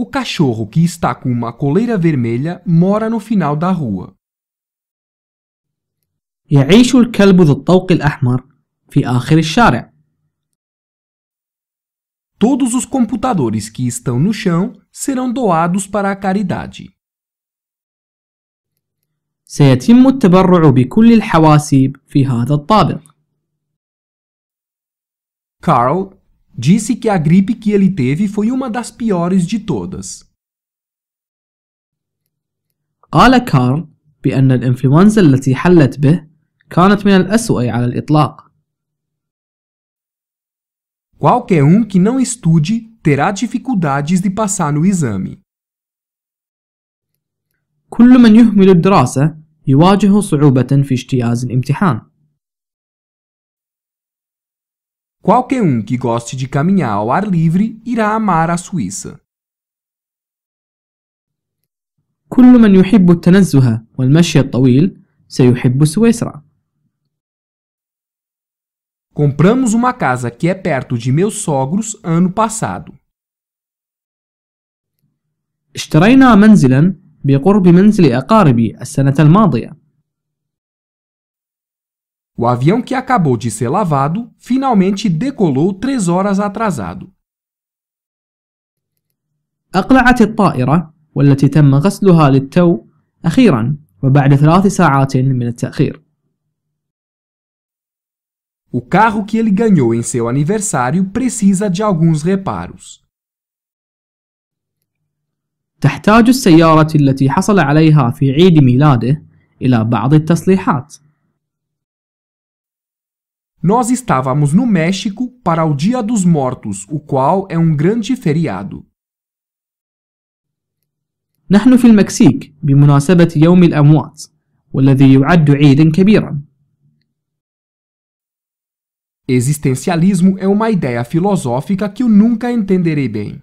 O cachorro que está com uma coleira vermelha mora no final da rua. يعيش الكلب ذو الطوق الأحمر في آخر الشارع. Todos os computadores que estão no chão serão doados para a caridade. سيتم التبرع بكل الحواسيب في هذا الطابق. Carl disse que a gripe que ele teve foi uma das piores de todas. قال كارل بأن الإنفلونزا التي حلت به كانت من الأسوأ على الإطلاق. Qualquer um que não estude terá dificuldades de passar no exame. كل من يهمل الدراسة يواجه صعوبة في اجتياز الامتحان. Qualquer um que goste de caminhar ao ar livre irá amar a Suíça. كل من يحب التنزه والمشي الطويل سيحب سويسرا. Compramos uma casa que é perto de meus sogros ano passado. اشترينا منزلا بقرب منزل أقاربي السنة الماضية. O avião que acabou de ser lavado finalmente decolou três horas atrasado. أقلعت الطائرة والتي تم غسلها للتو أخيرا وبعد ثلاث ساعات من التأخير. O carro que ele ganhou em seu aniversário precisa de alguns reparos. تحتاج السيارة التي حصل عليها في عيد ميلاده إلى بعض التصليحات. Nós estávamos no México para o Dia dos Mortos, o qual é um grande feriado. نحن في المكسيك بمناسبة يوم الأموات والذي يعد عيدا كبيرا. Existencialismo é uma ideia filosófica que eu nunca entenderei bem.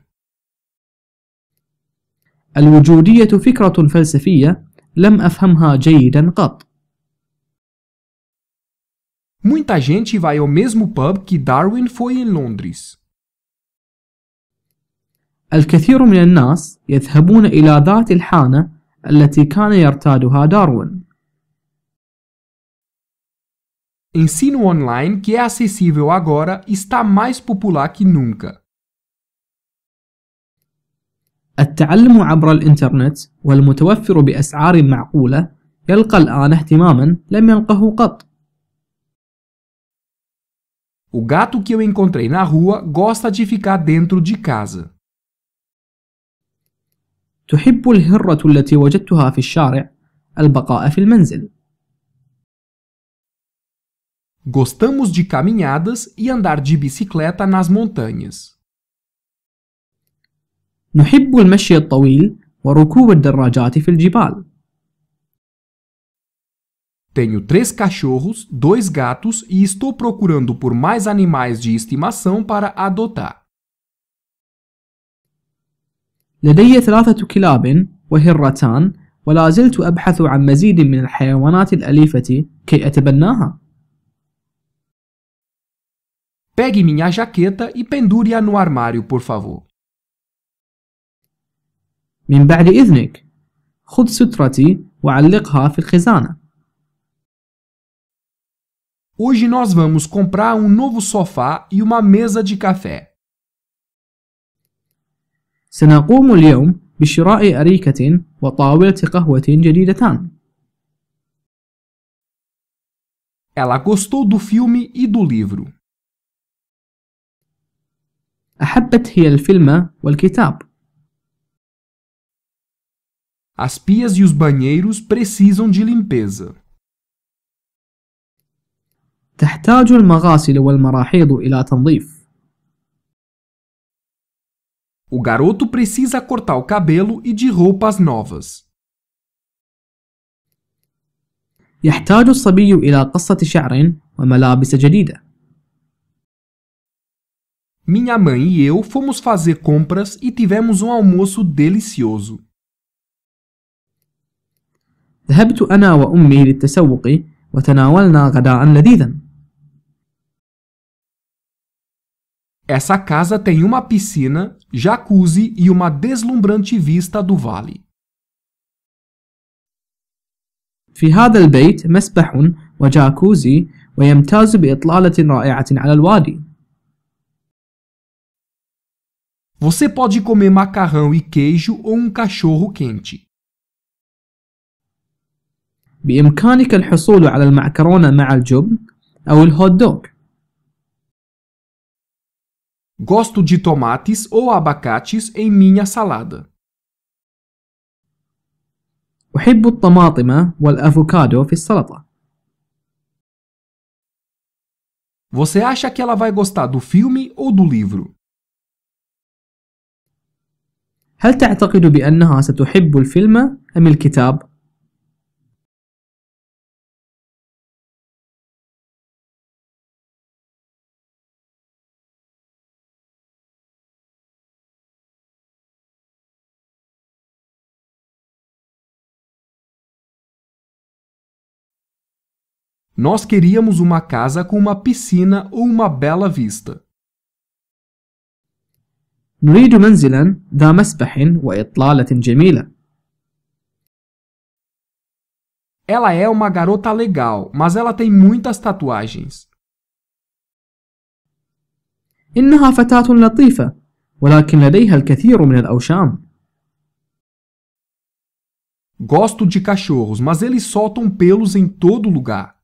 الوجودية فكرة فلسفية لم أفهمها جيدا قط. Muita gente vai ao mesmo pub que Darwin foi em Londres. الكثير من الناس يذهبون إلى ذات الحانة التي كان يرتادها داروين. Ensino online, que é acessível agora, está mais popular que nunca. التعلم عبر الإنترنت والمتوفر بأسعار معقولة يلقى الآن اهتماما لم يلقه قط. O gato que eu encontrei na rua gosta de ficar dentro de casa. تحب الهرة التي وجدتها في الشارع البقاء في المنزل. Gostamos de caminhadas e andar de bicicleta nas montanhas. نحب المشي الطويل وركوب الدراجات في الجبال. Tenho três cachorros, dois gatos e estou procurando por mais animais de estimação para adotar. لدي ثلاثة كلاب وهرتان ولا زلت أبحث عن مزيد من الحيوانات الأليفة كي أتبناها. Pegue minha jaqueta e pendure-a no armário, por favor. من بعد إذنك، خذ سترتي وعلقها في الخزانة. Hoje nós vamos comprar um novo sofá e uma mesa de café. سنقوم اليوم بشراء أريكة وطاولة قهوة جديدتان. Ela gostou do filme e do livro. أحبت هي الفيلم والكتاب. As pias e os banheiros precisam de limpeza. تحتاج المغاسل والمراحيض إلى تنظيف. O garoto precisa cortar o cabelo e de roupas novas. يحتاج الصبي إلى قصة شعر وملابس جديدة. Minha mãe e eu fomos fazer compras e tivemos um almoço delicioso. ذهبت أنا وأمي للتسوق وتناولنا غداء لذيذا. Essa casa tem uma piscina, jacuzzi e uma deslumbrante vista do vale. في هذا البيت مسبح وجاكوزي ويمتاز بإطلالة رائعة على الوادي. Você pode comer macarrão e queijo ou um cachorro quente. بإمكانك الحصول على المعكرونة مع الجبن أو الهوت دوغ. Gosto de tomates ou abacates em minha salada. أحب الطماطم والأفوكادو في السلطة. Você acha que ela vai gostar do filme ou do livro? هل تعتقد بأنها ستحب الفيلم أم الكتاب؟ Nós queríamos uma casa com uma piscina ou uma bela vista. نريد منزلا ذا مسبح وإطلالة جميلة. Ela é uma garota legal, mas ela tem muitas tatuagens. إنها فتاة لطيفة، ولكن لديها الكثير من الأوشام. Gosto de cachorros, mas eles soltam pelos em todo lugar.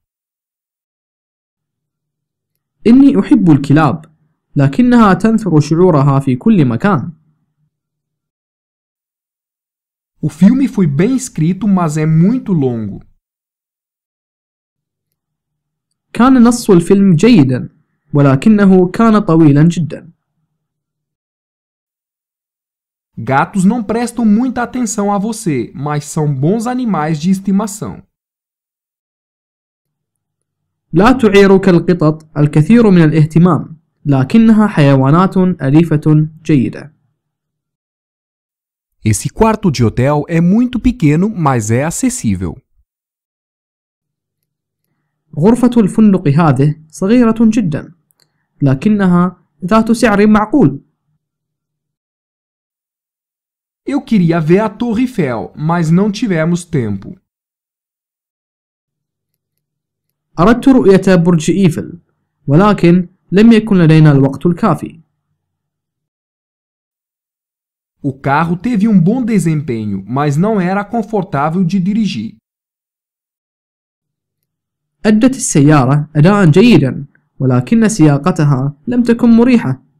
إني أحب الكلاب لكنها تنثر شعورها في كل مكان. O filme foi bem escrito, mas é muito longo. كان نص الفيلم جيدا ولكنه كان طويلا جدا. Gatos não prestam muita atenção a você, mas são bons animais de estimação. لا تعيرك القطط الكثير من الاهتمام لكنها حيوانات أليفة جيدة Esse quarto de hotel é muito pequeno, mas é acessível. غرفة الفندق هذه صغيرة جدا، لكنها ذات سعر معقول. Eu queria ver a Torre Eiffel, mas não tivemos tempo. أردت رؤية برج إيفل ولكن لم يكن لدينا الوقت الكافي. O carro teve um bom desempenho, mas não era confortável de dirigir. أدت السيارة أداء جيدا ولكن سياقتها لم تكن مريحة.